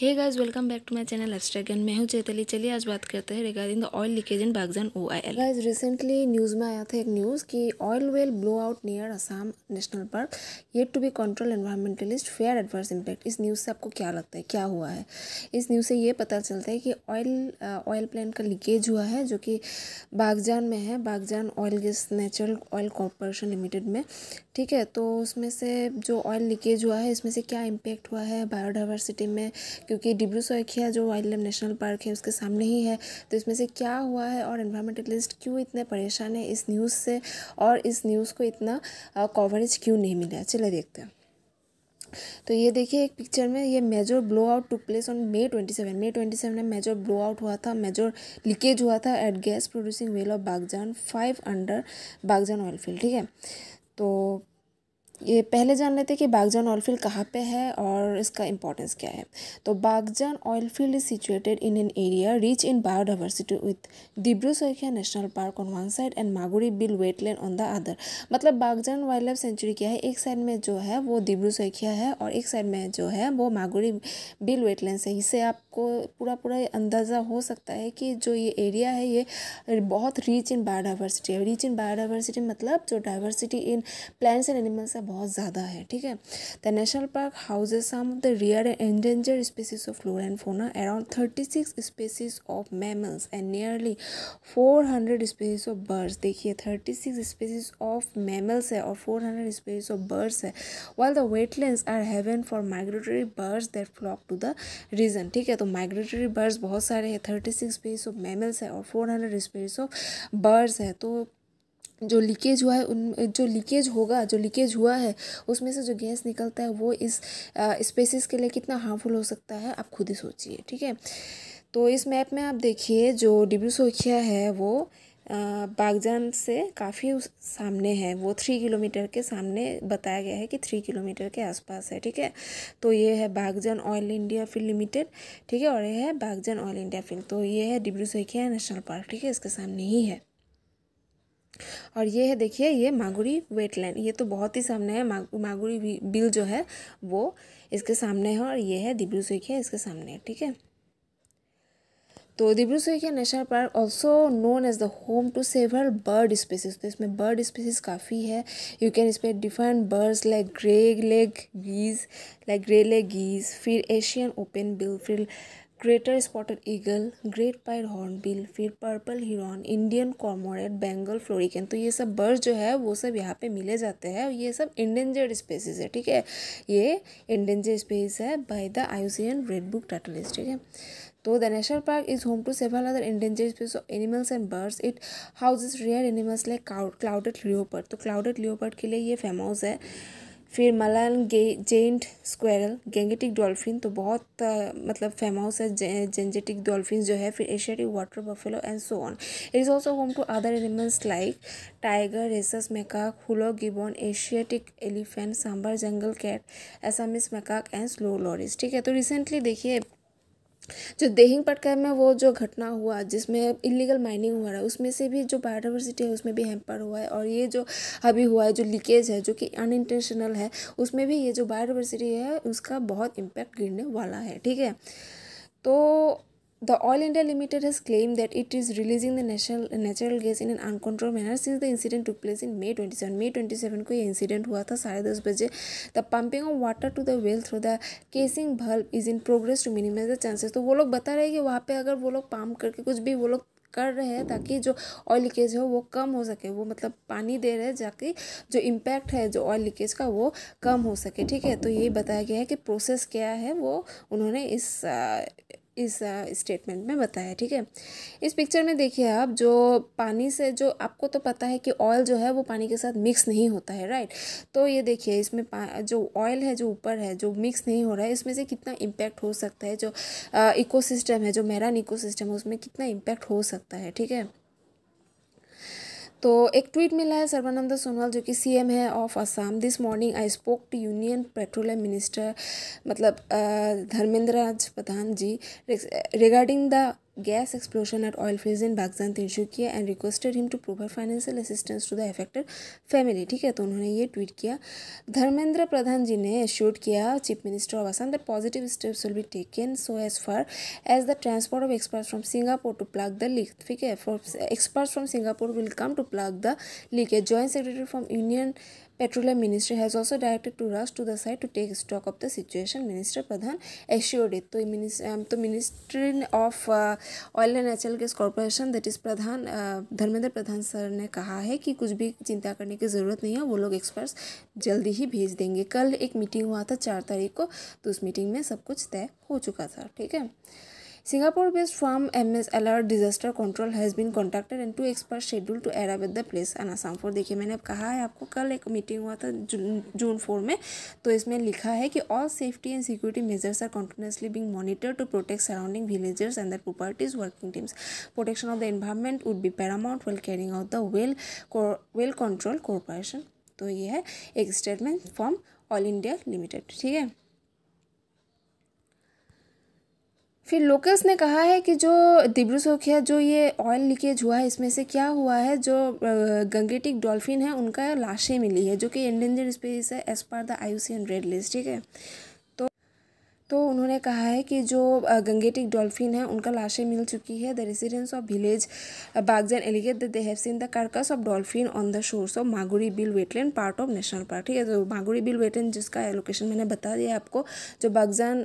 Hey guys welcome back to my channel एब्स्ट्रैगन मैं हूँ चेतली चलिए आज बात करते हैं regarding the oil leakage in Baghjan O I L guys recently news में आया था एक न्यूज़ कि oil well blow out near Assam national park yet to be control environmentalist fear adverse impact इस न्यूज़ से आपको क्या लगता है क्या हुआ है इस न्यूज़ से ये पता चलता है कि ऑयल ऑयल प्लान का लीकेज हुआ है जो कि बागजान में है Baghjan oil gas natural oil corporation limited में ठीक है तो उसमें से जो ऑयल लीकेज हुआ है इसमें से क्या इम्पैक्ट हुआ है बायोडाइवर्सिटी में क्योंकि डिब्रू सोखिया जो वाइल्ड लाइफ नेशनल पार्क है उसके सामने ही है तो इसमें से क्या हुआ है और इन्वायरमेंटलिस्ट क्यों इतने परेशान है इस न्यूज़ से और इस न्यूज़ को इतना कवरेज क्यों नहीं मिला चले देखते हैं तो ये देखिए एक पिक्चर में ये major blow out to place on May twenty seven May twenty seven में मेजर ब्लो आउट हुआ था मेजर लीकेज हुआ था at gas producing well of Baghjan five under Baghjan oil field ठीक है तो ये पहले जान लेते हैं कि बागजान ऑयल फील्ड कहाँ पे है और इसका इंपॉर्टेंस क्या है तो Baghjan oil field is situated in an area rich in biodiversity with Dibru Saikhia national park on one side and Maguri Beel wetland on the other मतलब बागजान वाइल्ड लाइफ सेंचुरी क्या है एक साइड में जो है वो डिब्रू सैखिया है और एक साइड में जो है वो मागुरी बिल वेटलैंड से इससे आपको पूरा पूरा अंदाज़ा हो सकता है कि जो ये एरिया है ये बहुत रिच इन बायोडाइवर्सिटी है रिच इन बायोडाइवर्सिटी मतलब जो diversity in plants and animals है बहुत ज़्यादा है ठीक है the national park houses some of the rare and endangered species of flora and fauna around thirty six species of mammals and nearly four hundred species of birds देखिए thirty six species of mammals है और four hundred species of birds है while the wetland are haven for migratory birds that flock to the region ठीक है तो migratory birds बहुत सारे हैं thirty six species of mammals है और four hundred species of birds है तो जो लीकेज हुआ है उन जो लीकेज होगा जो लीकेज हुआ है उसमें से जो गैस निकलता है वो इस स्पेसिस के लिए कितना हार्मफुल हो सकता है आप खुद ही सोचिए ठीक है तो इस मैप में आप देखिए जो डिब्रू सोखिया है वो बागजान से काफ़ी सामने है वो थ्री किलोमीटर के सामने बताया गया है कि थ्री किलोमीटर के आसपास है ठीक है तो ये है Baghjan oil India field limited ठीक है और ये है बागजान ऑयल इंडिया फील्ड तो ये है डिब्रू सोखिया नेशनल पार्क ठीक है इसके सामने ही है और ये है देखिए ये मागुरी वेटलैंड ये तो बहुत ही सामने है मा, मागुरी बिल जो है वो इसके सामने है और ये है दिब्रू सुखिया इसके सामने है ठीक है तो Dibru Saikhowa national park also known as the home to several bird species तो इसमें बर्ड स्पीसीज काफ़ी है यू कैन इसमें different birds like grey leg geese like grey leg geese फिर एशियन ओपन बिल फिर greater spotted eagle great pied hornbill फिर purple heron Indian cormorant Bengal florican तो ये सब बर्ड जो है वो सब यहाँ पे मिले जाते हैं और ये सब इंडेंजर्ड स्पेसिस है ठीक है ये इंडेंजर्ड स्पेस है by the IUCN red book टाटलिस्ट ठीक है तो the national park is home to several other endanger species of animals and birds it houses rare animals like clouded leopard तो क्लाउडेड लियोपर्ड के लिए ये फेमस है फिर Malayan giant squirrel Gangetic dolphin तो बहुत आ, मतलब फेमस है जे, जेंजेटिक डॉल्फिन जो है फिर Asiatic water buffalo and so on it is also home to other animals like tiger rhesus macaque hoolock gibbon Asiatic elephant sambar jungle cat Assamese macaque and slow loris ठीक है तो रिसेंटली देखिए जो देहिंग पटका में वो जो घटना हुआ जिसमें इलीगल माइनिंग हुआ है उसमें से भी जो बायोडाइवर्सिटी है उसमें भी हैम्पर हुआ है और ये जो अभी हुआ है जो लीकेज है जो कि अनइंटेंशनल है उसमें भी ये जो बायोडाइवर्सिटी है उसका बहुत इम्पैक्ट गिरने वाला है ठीक है तो The Oil India Limited has claimed that it is releasing the natural, natural gas in an uncontrolled manner since the incident took place in May 27. May 27 ko ये इंसिडेंट हुआ था साढ़े दस बजे the pumping of water to the well through the casing bulb is in progress to minimise the chances तो वो लोग बता रहे हैं कि वहाँ पे अगर वो लोग पम्प करके कुछ भी वो कर रहे हैं ताकि जो ऑयल लीकेज हो वो कम हो सके वो मतलब पानी दे रहे हैं जाकि जो इम्पैक्ट है जो ऑयल लीकेज का वो कम हो सके ठीक है तो ये बताया गया है कि प्रोसेस क्या है वो उन्होंने इस इस स्टेटमेंट में बताया ठीक है इस पिक्चर में देखिए आप जो पानी से जो आपको तो पता है कि ऑयल जो है वो पानी के साथ मिक्स नहीं होता है राइट तो ये देखिए इसमें जो ऑयल है जो ऊपर है जो मिक्स नहीं हो रहा है इसमें से कितना इम्पैक्ट हो सकता है जो इकोसिस्टम है जो मैरान इकोसिस्टम है उसमें कितना इम्पैक्ट हो सकता है ठीक है तो एक ट्वीट मिला है सर्वानंद सोनवाल जो कि सीएम है of Assam this morning I spoke to union petroleum minister मतलब Dharmendra Raj Pradhan ji regarding the gas explosion at oil fields in Baghzan, किया and requested him to provide financial assistance to the affected family ठीक है तो उन्होंने ये ट्वीट किया धर्मेंद्र प्रधान जी ने शूट किया chief minister of Assam that positive steps will be taken so as far as the transport of experts from Singapore to plug the leak ठीक है experts from Singapore will come to plug the leak joint secretary from union Petroleum Ministry has also directed two Rush to the site to take stock of the situation, Minister Pradhan assured it. तो so, um, तो ministry of oil and natural gas corporation that is Pradhan Dharmendra Pradhan sir ने कहा है कि कुछ भी चिंता करने की ज़रूरत नहीं है वो लोग एक्सपर्ट्स जल्दी ही भेज देंगे कल एक मीटिंग हुआ था चार तारीख को तो उस मीटिंग में सब कुछ तय हो चुका था ठीक है Singapore based firm MSLR disaster control has been contacted and two experts scheduled to arrive at the place an Assam for देखिए मैंने अब कहा है आपको कल एक मीटिंग हुआ था जून फोर में तो इसमें लिखा है कि all safety and security measures are continuously being monitored to protect surrounding villagers and their properties working teams protection of the environment would be paramount well carrying out the well well control corporation तो ये है एक statement from all India limited ठीक है फिर locus ने कहा है कि जो दिब्रू सोखिया जो ये ऑयल लीकेज हुआ है इसमें से क्या हुआ है जो गंगेटिक डॉल्फिन है उनका लाशें मिली है जो कि इंडेंजर स्पीसीज है as per the I C red list ठीक है तो उन्होंने कहा है कि जो गंगेटिक डॉल्फिन है उनका लाशें मिल चुकी है the residence of village Baghjan alleged that they have seen the carcass of dolphin on the shores of Maguri Beel wetland part of national park ठीक है तो मागुरी बिल वेटलैंड जिसका लोकेशन मैंने बता दिया आपको जो बागजान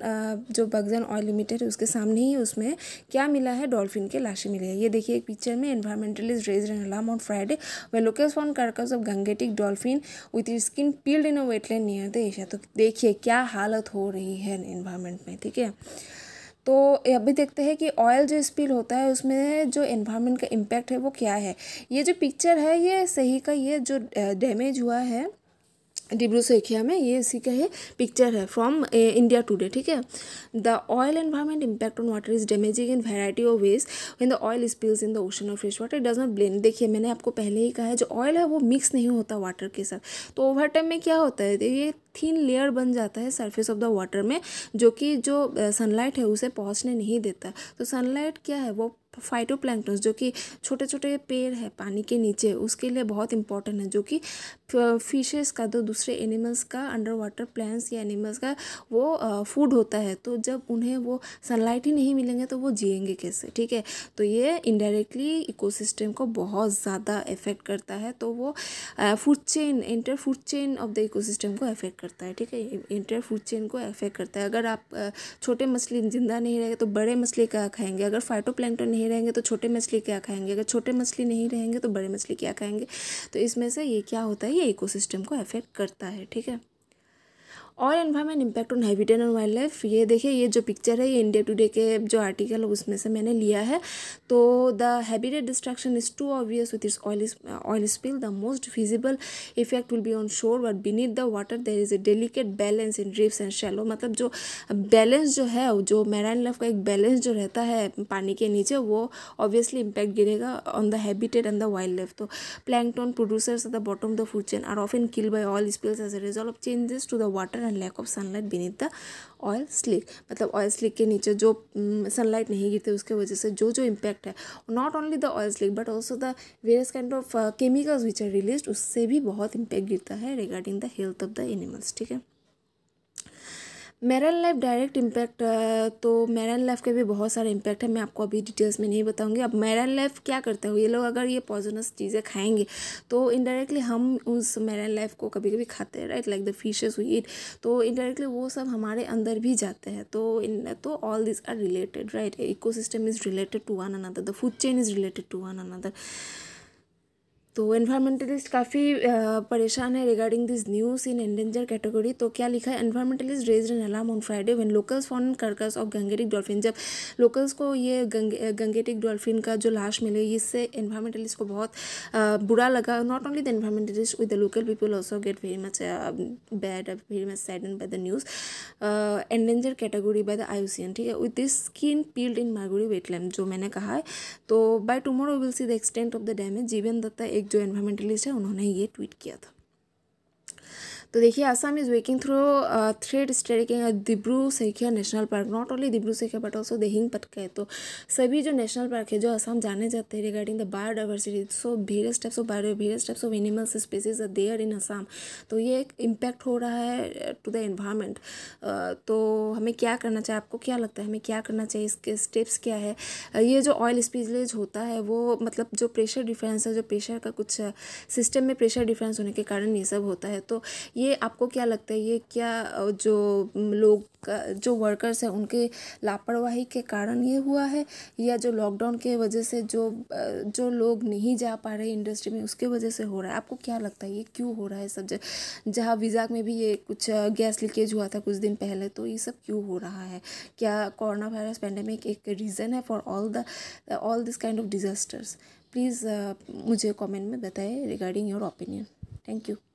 जो बागजान ऑयल लिमिटेड है उसके सामने ही उसमें क्या मिला है डॉल्फिन के लाशें मिली है ये देखिए एक पिक्चर में environmentalist raise an alarm on Friday when locals found carcass of Gangetic dolphin with skin peeled in a wetland near the Asia तो देखिए क्या हालत हो रही है इन्वायरमेंट में ठीक है तो अभी देखते हैं कि ऑयल जो स्पिल होता है उसमें जो इन्वायरमेंट का इम्पैक्ट है वो क्या है ये जो पिक्चर है ये सही का ये जो डैमेज हुआ है डिब्रू सैखिया में ये इसी का है पिक्चर है फ्रॉम इंडिया टुडे ठीक है the oil environment impact on water is damaging in variety of ways in the oil spills in the ocean of fresh water it does not blame देखिए मैंने आपको पहले ही कहा है जो ऑयल है वो मिक्स नहीं होता वाटर के साथ तो ओवर टाइम में क्या होता है ये थीन लेयर बन जाता है सरफेस ऑफ द वाटर में जो कि जो सनलाइट है उसे पहुंचने नहीं देता तो सनलाइट क्या है वो फाइटो जो कि छोटे छोटे पेड़ है पानी के नीचे उसके लिए बहुत इंपॉर्टेंट है जो कि फिशेस का दो दूसरे एनिमल्स का अंडर वाटर प्लान्स या एनिमल्स का वो फूड होता है तो जब उन्हें वो सनलाइट ही नहीं मिलेंगे तो वो जिएंगे कैसे ठीक है तो ये इनडायरेक्टली इकोसिस्टम को बहुत ज़्यादा इफेक्ट करता है तो वो food chain inter food chain of the eco को अफेक्ट करता है ठीक है इंटर फूड चेन को अफेक्ट करता है अगर आप छोटे मछली जिंदा नहीं रहेगा तो बड़े मछली का खाएंगे अगर फाइटो नहीं नहीं रहेंगे तो छोटे मछली क्या खाएंगे अगर छोटे मछली नहीं रहेंगे तो बड़े मछली क्या खाएंगे तो इसमें से ये क्या होता है ये इकोसिस्टम को अफेक्ट करता है ठीक है और environment impact on habitat and wild life ये देखिए ये जो पिक्चर है ये इंडिया टुडे के जो आर्टिकल है उसमें से मैंने लिया है तो the habitat destruction is too obvious with its oil oil spill the most feasible effect will be on shore but beneath the water there is a delicate balance in reefs and shallow मतलब जो balance जो है जो marine life का एक balance जो रहता है पानी के नीचे वो ऑब्वियसली इम्पैक्ट गिरेगा on the habitat and the wild life तो plankton producers the bottom the food chain are an kill by oil spills as a result of changes to the water and lack of sunlight beneath the oil slick मतलब oil slick के नीचे जो sunlight नहीं गिरती उसके वजह से जो जो इम्पैक्ट है not only the oil slick but also the various kind of chemicals which are release उससे भी बहुत इम्पैक्ट गिरता है regarding the health of the animals ठीक है मैरन लाइफ डायरेक्ट इम्पैक्ट तो मैरन लाइफ के भी बहुत सारे इम्पैक्ट है मैं आपको अभी डिटेल्स में नहीं बताऊंगी अब मैरन लाइफ क्या करते हैं ये लोग अगर ये पॉइजनस चीज़ें खाएंगे तो इनडायरेक्टली हम उस मैरन लाइफ को कभी कभी खाते हैं right like the fishes we eat तो इनडायरेक्टली वो सब हमारे अंदर भी जाते हैं तो इन तो all this are related right eco system is related to one another the food chain is related to one another तो एनवायरमेंटलिस्ट काफ़ी परेशान है regarding this news in endanger category तो क्या लिखा है environmentalist raise in alarm on Friday when locals found carcass of Gangetic dolphin जब locals को ये गंगे गंगेटिक डॉल्फिन का जो लाश मिले इससे एनवायरमेंटलिस्ट को बहुत बुरा लगा not only the environmentalist with the local people also get very much bad very much sad by the news endanger category by the I ठीक है with this skin peeled in Maguri wetland जो मैंने कहा है तो by tomorrow will see the extent of the damage Jiban Dutta एक जो environmentalist है उन्होंने ये ट्वीट किया था तो देखिए Assam is waking through thread staking Dibru Saikhowa national park not only Dibru Saikhowa but also Dehing Patkai है तो सभी जो नेशनल पार्क है जो आसाम जाने जाते हैं regarding the biodiversity so various types of bio various types of animals species are there in Assam तो ये एक इम्पैक्ट हो रहा है टू द एनवायरमेंट तो हमें क्या करना चाहिए आपको क्या लगता है हमें क्या करना चाहिए इसके स्टेप्स क्या है uh, ये जो ऑयल स्पीजलेज होता है वो मतलब जो प्रेशर डिफरेंस है जो प्रेशर का कुछ सिस्टम uh, में प्रेशर डिफरेंस होने के कारण ये सब होता है तो ये ये आपको क्या लगता है ये क्या जो लोग जो वर्कर्स हैं उनके लापरवाही के कारण ये हुआ है या जो लॉकडाउन के वजह से जो जो लोग नहीं जा पा रहे इंडस्ट्री में उसके वजह से हो रहा है आपको क्या लगता है ये क्यों हो रहा है सब जहाँ विजाक में भी ये कुछ गैस लीकेज हुआ था कुछ दिन पहले तो ये सब क्यों हो रहा है क्या कोरोना वायरस पेंडेमिक एक रीज़न है for all the all this kind of disasters please मुझे कमेंट में बताएं regarding your opinion thank you